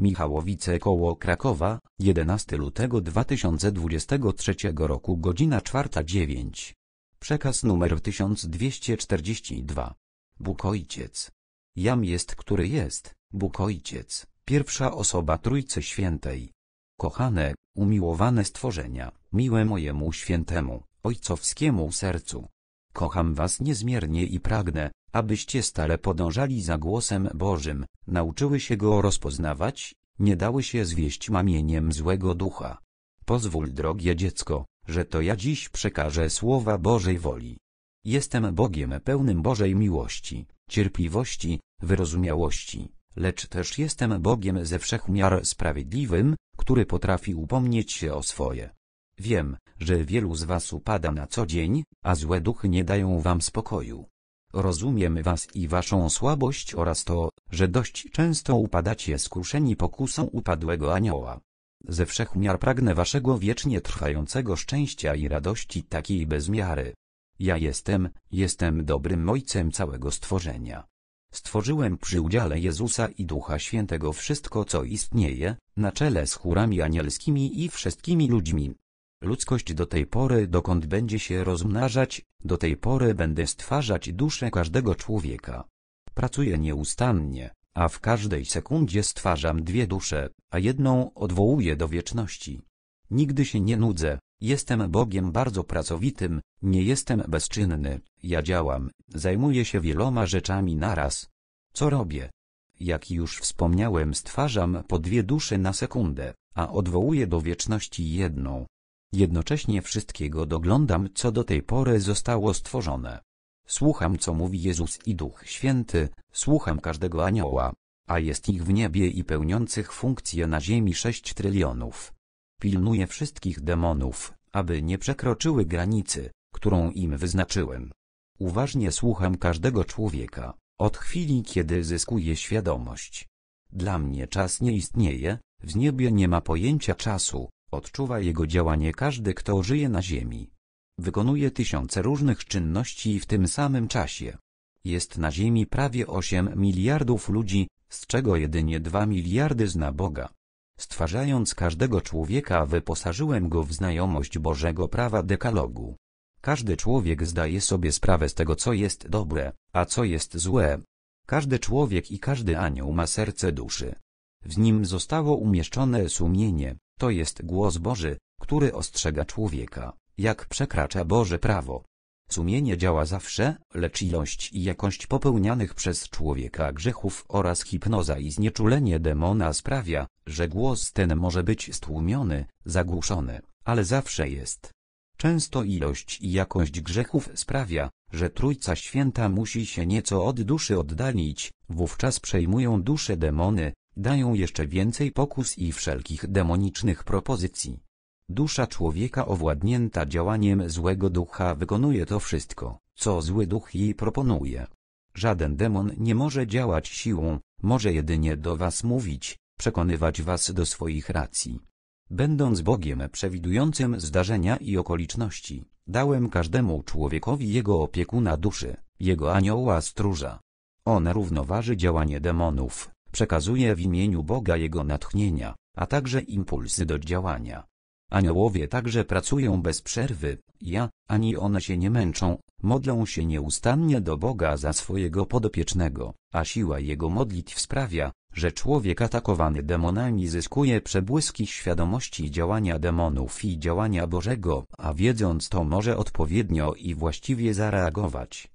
Michałowice koło Krakowa, 11 lutego 2023 roku godzina 4.09. Przekaz numer 1242. Bóg Ojciec. Jam jest, który jest, Bóg Ojciec, pierwsza osoba Trójcy Świętej. Kochane, umiłowane stworzenia, miłe mojemu świętemu, ojcowskiemu sercu. Kocham was niezmiernie i pragnę, abyście stale podążali za głosem Bożym, nauczyły się go rozpoznawać, nie dały się zwieść mamieniem złego ducha. Pozwól drogie dziecko, że to ja dziś przekażę słowa Bożej woli. Jestem Bogiem pełnym Bożej miłości, cierpliwości, wyrozumiałości, lecz też jestem Bogiem ze wszechmiar sprawiedliwym, który potrafi upomnieć się o swoje. Wiem, że wielu z was upada na co dzień, a złe duchy nie dają wam spokoju. Rozumiem was i waszą słabość oraz to, że dość często upadacie skruszeni pokusą upadłego anioła. Ze wszechmiar pragnę waszego wiecznie trwającego szczęścia i radości takiej bez miary. Ja jestem, jestem dobrym ojcem całego stworzenia. Stworzyłem przy udziale Jezusa i Ducha Świętego wszystko co istnieje, na czele z chórami anielskimi i wszystkimi ludźmi. Ludzkość do tej pory dokąd będzie się rozmnażać, do tej pory będę stwarzać duszę każdego człowieka. Pracuję nieustannie, a w każdej sekundzie stwarzam dwie dusze, a jedną odwołuję do wieczności. Nigdy się nie nudzę, jestem Bogiem bardzo pracowitym, nie jestem bezczynny, ja działam, zajmuję się wieloma rzeczami naraz. Co robię? Jak już wspomniałem stwarzam po dwie dusze na sekundę, a odwołuję do wieczności jedną. Jednocześnie wszystkiego doglądam, co do tej pory zostało stworzone. Słucham, co mówi Jezus i Duch Święty, słucham każdego anioła, a jest ich w niebie i pełniących funkcję na ziemi sześć trylionów. Pilnuję wszystkich demonów, aby nie przekroczyły granicy, którą im wyznaczyłem. Uważnie słucham każdego człowieka, od chwili kiedy zyskuje świadomość. Dla mnie czas nie istnieje, w niebie nie ma pojęcia czasu, Odczuwa jego działanie każdy kto żyje na Ziemi. Wykonuje tysiące różnych czynności w tym samym czasie. Jest na Ziemi prawie 8 miliardów ludzi, z czego jedynie 2 miliardy zna Boga. Stwarzając każdego człowieka wyposażyłem go w znajomość Bożego prawa dekalogu. Każdy człowiek zdaje sobie sprawę z tego co jest dobre, a co jest złe. Każdy człowiek i każdy anioł ma serce duszy. W nim zostało umieszczone sumienie, to jest głos Boży, który ostrzega człowieka, jak przekracza Boże prawo. Sumienie działa zawsze, lecz ilość i jakość popełnianych przez człowieka grzechów oraz hipnoza i znieczulenie demona sprawia, że głos ten może być stłumiony, zagłuszony, ale zawsze jest. Często ilość i jakość grzechów sprawia, że Trójca Święta musi się nieco od duszy oddalić, wówczas przejmują duszę demony, Dają jeszcze więcej pokus i wszelkich demonicznych propozycji. Dusza człowieka owładnięta działaniem złego ducha wykonuje to wszystko, co zły duch jej proponuje. Żaden demon nie może działać siłą, może jedynie do was mówić, przekonywać was do swoich racji. Będąc Bogiem przewidującym zdarzenia i okoliczności, dałem każdemu człowiekowi jego opiekuna duszy, jego anioła stróża. On równoważy działanie demonów, przekazuje w imieniu Boga jego natchnienia, a także impulsy do działania. Aniołowie także pracują bez przerwy, ja, ani one się nie męczą, modlą się nieustannie do Boga za swojego podopiecznego, a siła jego modlitw sprawia, że człowiek atakowany demonami zyskuje przebłyski świadomości działania demonów i działania Bożego, a wiedząc to może odpowiednio i właściwie zareagować.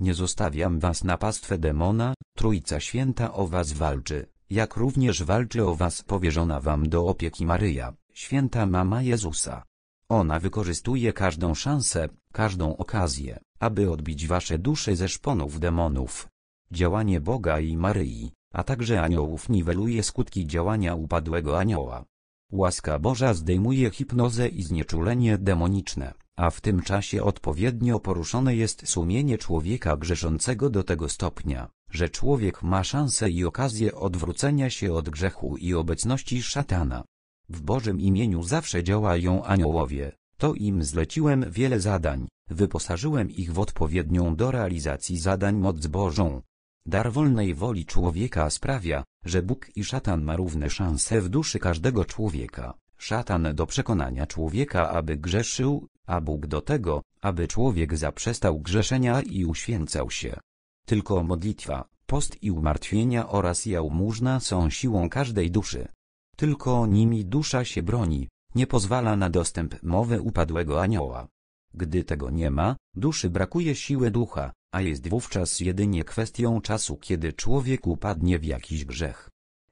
Nie zostawiam was na pastwę demona, Trójca Święta o was walczy, jak również walczy o was powierzona wam do opieki Maryja, Święta Mama Jezusa. Ona wykorzystuje każdą szansę, każdą okazję, aby odbić wasze dusze ze szponów demonów. Działanie Boga i Maryi, a także aniołów niweluje skutki działania upadłego anioła. Łaska Boża zdejmuje hipnozę i znieczulenie demoniczne a w tym czasie odpowiednio poruszone jest sumienie człowieka grzeszącego do tego stopnia, że człowiek ma szansę i okazję odwrócenia się od grzechu i obecności szatana. W Bożym imieniu zawsze działają aniołowie, to im zleciłem wiele zadań, wyposażyłem ich w odpowiednią do realizacji zadań moc Bożą. Dar wolnej woli człowieka sprawia, że Bóg i szatan ma równe szanse w duszy każdego człowieka. Szatan do przekonania człowieka, aby grzeszył, a Bóg do tego, aby człowiek zaprzestał grzeszenia i uświęcał się. Tylko modlitwa, post i umartwienia oraz jałmużna są siłą każdej duszy. Tylko nimi dusza się broni, nie pozwala na dostęp mowy upadłego anioła. Gdy tego nie ma, duszy brakuje siły ducha, a jest wówczas jedynie kwestią czasu kiedy człowiek upadnie w jakiś grzech.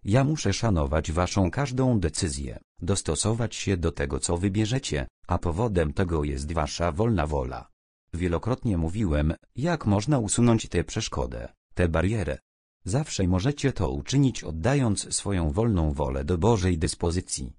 Ja muszę szanować waszą każdą decyzję, dostosować się do tego co wybierzecie, a powodem tego jest wasza wolna wola. Wielokrotnie mówiłem, jak można usunąć tę przeszkodę, tę barierę. Zawsze możecie to uczynić oddając swoją wolną wolę do Bożej dyspozycji.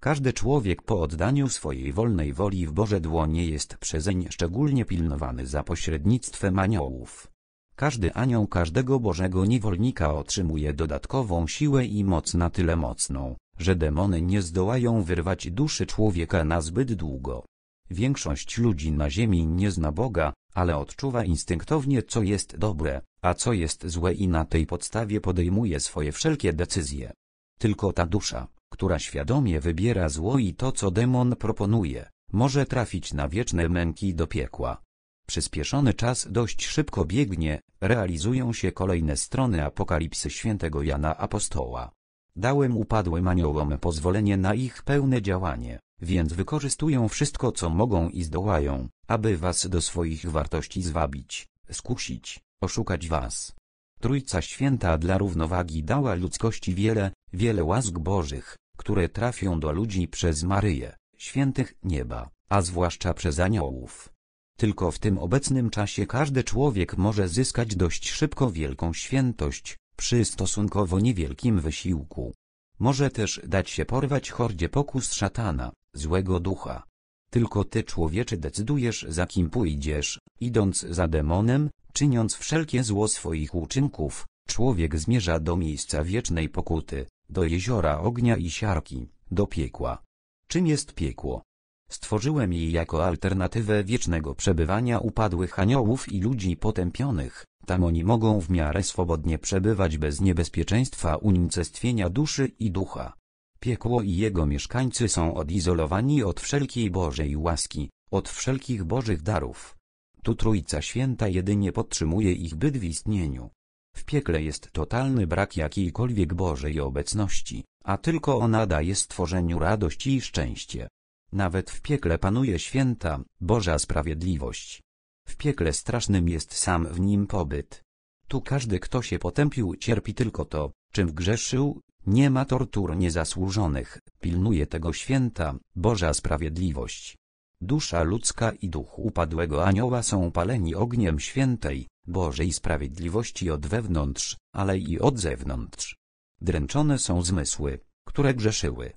Każdy człowiek po oddaniu swojej wolnej woli w Boże dłonie jest przezeń szczególnie pilnowany za pośrednictwem aniołów. Każdy anioł każdego Bożego niewolnika otrzymuje dodatkową siłę i moc na tyle mocną, że demony nie zdołają wyrwać duszy człowieka na zbyt długo. Większość ludzi na ziemi nie zna Boga, ale odczuwa instynktownie co jest dobre, a co jest złe i na tej podstawie podejmuje swoje wszelkie decyzje. Tylko ta dusza, która świadomie wybiera zło i to co demon proponuje, może trafić na wieczne męki do piekła, Przyspieszony czas dość szybko biegnie, realizują się kolejne strony Apokalipsy świętego Jana Apostoła. Dałem upadłym aniołom pozwolenie na ich pełne działanie, więc wykorzystują wszystko co mogą i zdołają, aby was do swoich wartości zwabić, skusić, oszukać was. Trójca Święta dla równowagi dała ludzkości wiele, wiele łask bożych, które trafią do ludzi przez Maryję, świętych nieba, a zwłaszcza przez aniołów. Tylko w tym obecnym czasie każdy człowiek może zyskać dość szybko wielką świętość, przy stosunkowo niewielkim wysiłku. Może też dać się porwać hordzie pokus szatana, złego ducha. Tylko ty człowieczy decydujesz za kim pójdziesz, idąc za demonem, czyniąc wszelkie zło swoich uczynków, człowiek zmierza do miejsca wiecznej pokuty, do jeziora ognia i siarki, do piekła. Czym jest piekło? Stworzyłem jej jako alternatywę wiecznego przebywania upadłych aniołów i ludzi potępionych, tam oni mogą w miarę swobodnie przebywać bez niebezpieczeństwa unicestwienia duszy i ducha. Piekło i jego mieszkańcy są odizolowani od wszelkiej Bożej łaski, od wszelkich Bożych darów. Tu Trójca Święta jedynie podtrzymuje ich byt w istnieniu. W piekle jest totalny brak jakiejkolwiek Bożej obecności, a tylko ona daje stworzeniu radość i szczęście. Nawet w piekle panuje święta, Boża sprawiedliwość. W piekle strasznym jest sam w nim pobyt. Tu każdy kto się potępił cierpi tylko to, czym grzeszył, nie ma tortur niezasłużonych, pilnuje tego święta, Boża sprawiedliwość. Dusza ludzka i duch upadłego anioła są paleni ogniem świętej, Bożej sprawiedliwości od wewnątrz, ale i od zewnątrz. Dręczone są zmysły, które grzeszyły,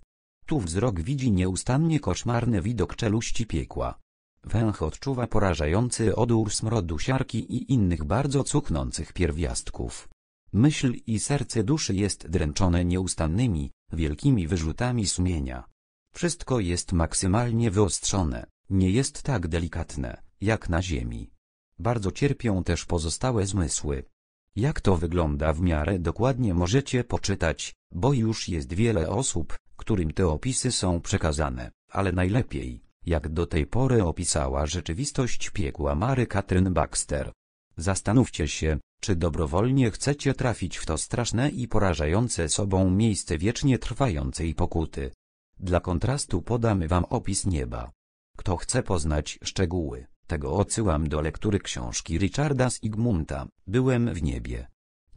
tu wzrok widzi nieustannie koszmarny widok czeluści piekła. Węch odczuwa porażający odór smrodu siarki i innych bardzo cuchnących pierwiastków. Myśl i serce duszy jest dręczone nieustannymi, wielkimi wyrzutami sumienia. Wszystko jest maksymalnie wyostrzone, nie jest tak delikatne, jak na ziemi. Bardzo cierpią też pozostałe zmysły. Jak to wygląda w miarę dokładnie możecie poczytać, bo już jest wiele osób, którym te opisy są przekazane, ale najlepiej, jak do tej pory opisała rzeczywistość piekła Mary Katrin Baxter. Zastanówcie się, czy dobrowolnie chcecie trafić w to straszne i porażające sobą miejsce wiecznie trwającej pokuty. Dla kontrastu podamy wam opis nieba. Kto chce poznać szczegóły, tego odsyłam do lektury książki Richarda Sigmunta, Byłem w niebie.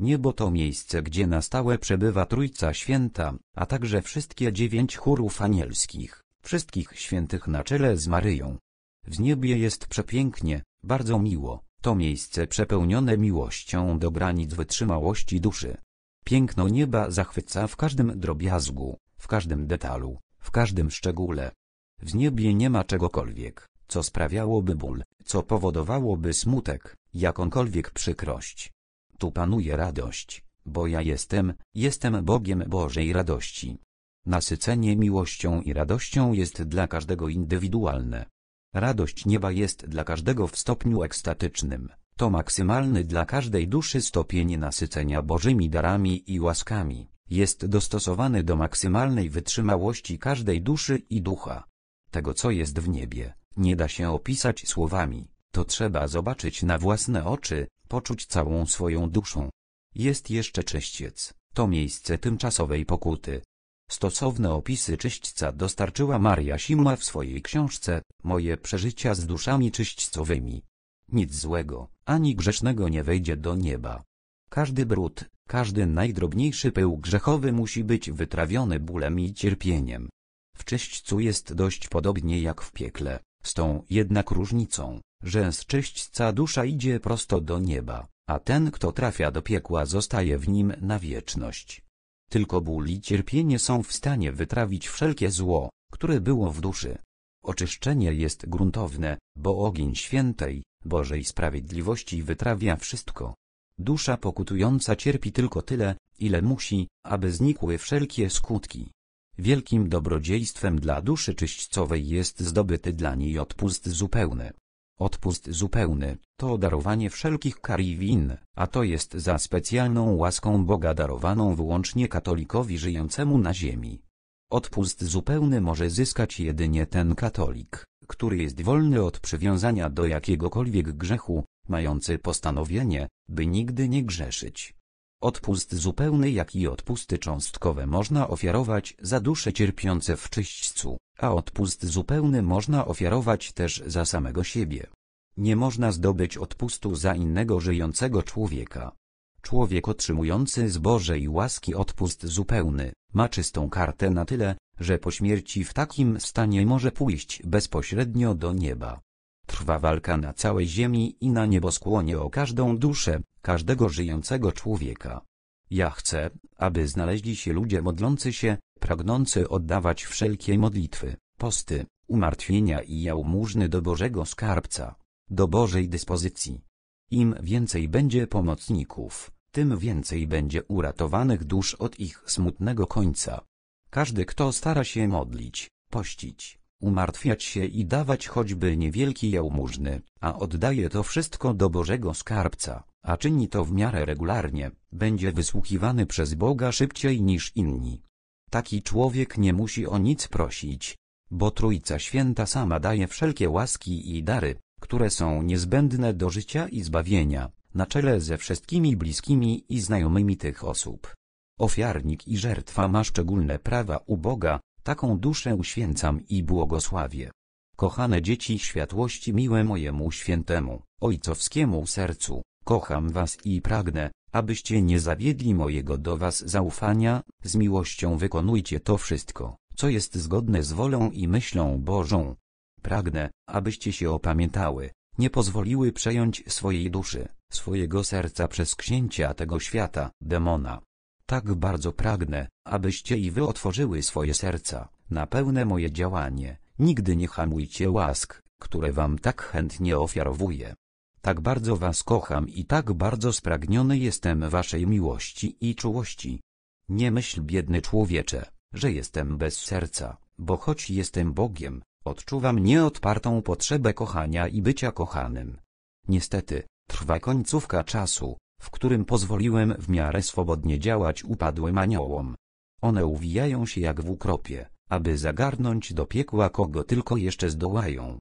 Niebo to miejsce, gdzie na stałe przebywa Trójca Święta, a także wszystkie dziewięć chórów anielskich, wszystkich świętych na czele z Maryją. W niebie jest przepięknie, bardzo miło, to miejsce przepełnione miłością do granic wytrzymałości duszy. Piękno nieba zachwyca w każdym drobiazgu, w każdym detalu, w każdym szczególe. W niebie nie ma czegokolwiek, co sprawiałoby ból, co powodowałoby smutek, jakąkolwiek przykrość, tu panuje radość, bo ja jestem, jestem Bogiem Bożej radości. Nasycenie miłością i radością jest dla każdego indywidualne. Radość nieba jest dla każdego w stopniu ekstatycznym, to maksymalny dla każdej duszy stopień nasycenia Bożymi darami i łaskami, jest dostosowany do maksymalnej wytrzymałości każdej duszy i ducha. Tego co jest w niebie, nie da się opisać słowami, to trzeba zobaczyć na własne oczy, poczuć całą swoją duszą. Jest jeszcze czyściec, to miejsce tymczasowej pokuty. Stosowne opisy czyśćca dostarczyła Maria Simła w swojej książce Moje przeżycia z duszami czyśćcowymi. Nic złego, ani grzesznego nie wejdzie do nieba. Każdy brud, każdy najdrobniejszy pył grzechowy musi być wytrawiony bólem i cierpieniem. W czyśćcu jest dość podobnie jak w piekle. Z tą jednak różnicą, że z czyśćca dusza idzie prosto do nieba, a ten kto trafia do piekła zostaje w nim na wieczność. Tylko ból i cierpienie są w stanie wytrawić wszelkie zło, które było w duszy. Oczyszczenie jest gruntowne, bo ogień świętej, Bożej sprawiedliwości wytrawia wszystko. Dusza pokutująca cierpi tylko tyle, ile musi, aby znikły wszelkie skutki. Wielkim dobrodziejstwem dla duszy czyśćcowej jest zdobyty dla niej odpust zupełny. Odpust zupełny, to darowanie wszelkich kar i win, a to jest za specjalną łaską Boga darowaną wyłącznie katolikowi żyjącemu na ziemi. Odpust zupełny może zyskać jedynie ten katolik, który jest wolny od przywiązania do jakiegokolwiek grzechu, mający postanowienie, by nigdy nie grzeszyć. Odpust zupełny jak i odpusty cząstkowe można ofiarować za dusze cierpiące w czyśćcu, a odpust zupełny można ofiarować też za samego siebie. Nie można zdobyć odpustu za innego żyjącego człowieka. Człowiek otrzymujący z Bożej łaski odpust zupełny, ma czystą kartę na tyle, że po śmierci w takim stanie może pójść bezpośrednio do nieba. Trwa walka na całej ziemi i na nieboskłonie o każdą duszę, każdego żyjącego człowieka. Ja chcę, aby znaleźli się ludzie modlący się, pragnący oddawać wszelkie modlitwy, posty, umartwienia i jałmużny do Bożego Skarbca, do Bożej dyspozycji. Im więcej będzie pomocników, tym więcej będzie uratowanych dusz od ich smutnego końca. Każdy kto stara się modlić, pościć, umartwiać się i dawać choćby niewielki jałmużny, a oddaje to wszystko do Bożego Skarbca, a czyni to w miarę regularnie, będzie wysłuchiwany przez Boga szybciej niż inni. Taki człowiek nie musi o nic prosić, bo Trójca Święta sama daje wszelkie łaski i dary, które są niezbędne do życia i zbawienia, na czele ze wszystkimi bliskimi i znajomymi tych osób. Ofiarnik i żertwa ma szczególne prawa u Boga, taką duszę uświęcam i błogosławię. Kochane dzieci światłości miłe mojemu świętemu, ojcowskiemu sercu, kocham was i pragnę, abyście nie zawiedli mojego do was zaufania, z miłością wykonujcie to wszystko, co jest zgodne z wolą i myślą Bożą. Pragnę, abyście się opamiętały, nie pozwoliły przejąć swojej duszy, swojego serca przez księcia tego świata, demona. Tak bardzo pragnę, abyście i wy otworzyły swoje serca, na pełne moje działanie, nigdy nie hamujcie łask, które wam tak chętnie ofiarowuję. Tak bardzo was kocham i tak bardzo spragniony jestem waszej miłości i czułości. Nie myśl biedny człowiecze, że jestem bez serca, bo choć jestem Bogiem, odczuwam nieodpartą potrzebę kochania i bycia kochanym. Niestety, trwa końcówka czasu, w którym pozwoliłem w miarę swobodnie działać upadłym aniołom. One uwijają się jak w ukropie, aby zagarnąć do piekła kogo tylko jeszcze zdołają.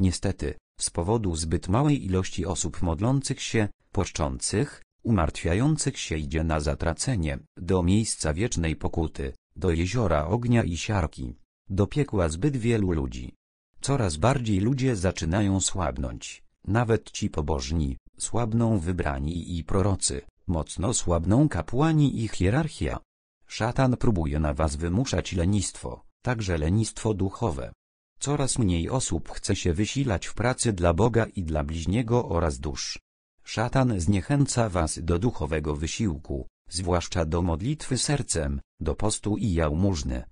Niestety, z powodu zbyt małej ilości osób modlących się, poszczących, umartwiających się idzie na zatracenie, do miejsca wiecznej pokuty, do jeziora ognia i siarki, do piekła zbyt wielu ludzi. Coraz bardziej ludzie zaczynają słabnąć, nawet ci pobożni, słabną wybrani i prorocy, mocno słabną kapłani i hierarchia. Szatan próbuje na was wymuszać lenistwo, także lenistwo duchowe. Coraz mniej osób chce się wysilać w pracy dla Boga i dla bliźniego oraz dusz. Szatan zniechęca was do duchowego wysiłku, zwłaszcza do modlitwy sercem, do postu i jałmużny.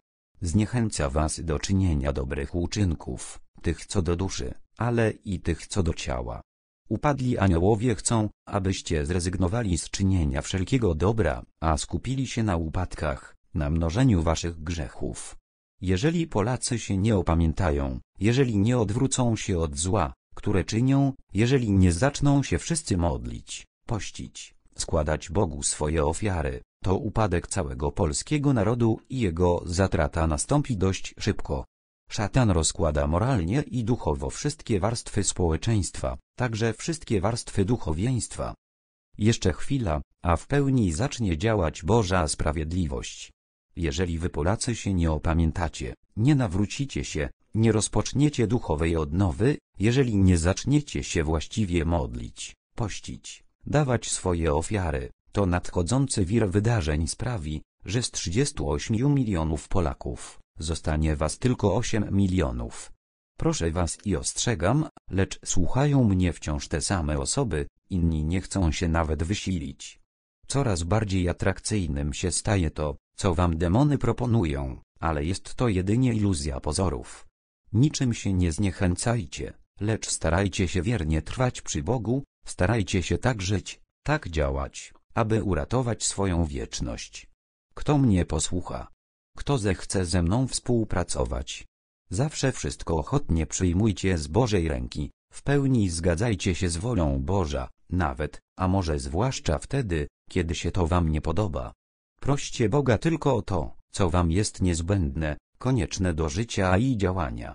Zniechęca was do czynienia dobrych uczynków, tych co do duszy, ale i tych co do ciała. Upadli aniołowie chcą, abyście zrezygnowali z czynienia wszelkiego dobra, a skupili się na upadkach, na mnożeniu waszych grzechów. Jeżeli Polacy się nie opamiętają, jeżeli nie odwrócą się od zła, które czynią, jeżeli nie zaczną się wszyscy modlić, pościć, składać Bogu swoje ofiary, to upadek całego polskiego narodu i jego zatrata nastąpi dość szybko. Szatan rozkłada moralnie i duchowo wszystkie warstwy społeczeństwa, także wszystkie warstwy duchowieństwa. Jeszcze chwila, a w pełni zacznie działać Boża sprawiedliwość. Jeżeli wy Polacy się nie opamiętacie, nie nawrócicie się, nie rozpoczniecie duchowej odnowy, jeżeli nie zaczniecie się właściwie modlić, pościć, dawać swoje ofiary, to nadchodzący wir wydarzeń sprawi, że z 38 milionów Polaków, Zostanie was tylko 8 milionów. Proszę was i ostrzegam, lecz słuchają mnie wciąż te same osoby, inni nie chcą się nawet wysilić. Coraz bardziej atrakcyjnym się staje to, co wam demony proponują, ale jest to jedynie iluzja pozorów. Niczym się nie zniechęcajcie, lecz starajcie się wiernie trwać przy Bogu, starajcie się tak żyć, tak działać, aby uratować swoją wieczność. Kto mnie posłucha, kto zechce ze mną współpracować? Zawsze wszystko ochotnie przyjmujcie z Bożej ręki, w pełni zgadzajcie się z wolą Boża, nawet, a może zwłaszcza wtedy, kiedy się to wam nie podoba. Proście Boga tylko o to, co wam jest niezbędne, konieczne do życia i działania.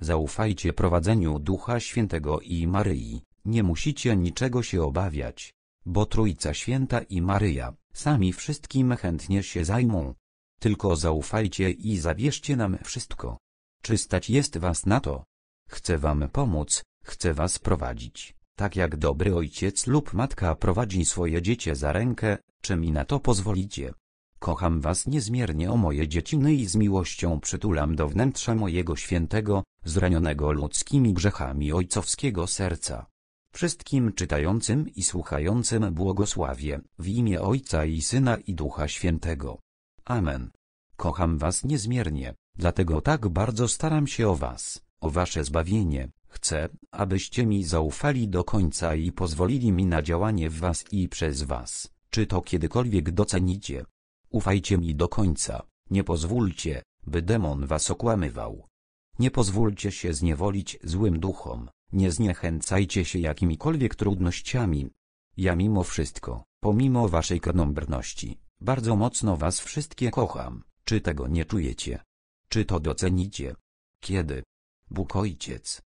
Zaufajcie prowadzeniu Ducha Świętego i Maryi, nie musicie niczego się obawiać, bo Trójca Święta i Maryja sami wszystkim chętnie się zajmą, tylko zaufajcie i zabierzcie nam wszystko. Czy stać jest was na to? Chcę wam pomóc, chcę was prowadzić, tak jak dobry ojciec lub matka prowadzi swoje dziecię za rękę, czy mi na to pozwolicie? Kocham was niezmiernie o moje dzieciny i z miłością przytulam do wnętrza mojego świętego, zranionego ludzkimi grzechami ojcowskiego serca. Wszystkim czytającym i słuchającym błogosławię, w imię Ojca i Syna i Ducha Świętego. Amen. Kocham was niezmiernie, dlatego tak bardzo staram się o was, o wasze zbawienie. Chcę, abyście mi zaufali do końca i pozwolili mi na działanie w was i przez was. Czy to kiedykolwiek docenicie? Ufajcie mi do końca. Nie pozwólcie, by demon was okłamywał. Nie pozwólcie się zniewolić złym duchom, nie zniechęcajcie się jakimikolwiek trudnościami. Ja mimo wszystko, pomimo waszej krnąbrności, bardzo mocno was wszystkie kocham, czy tego nie czujecie? Czy to docenicie? Kiedy? Bóg Ojciec,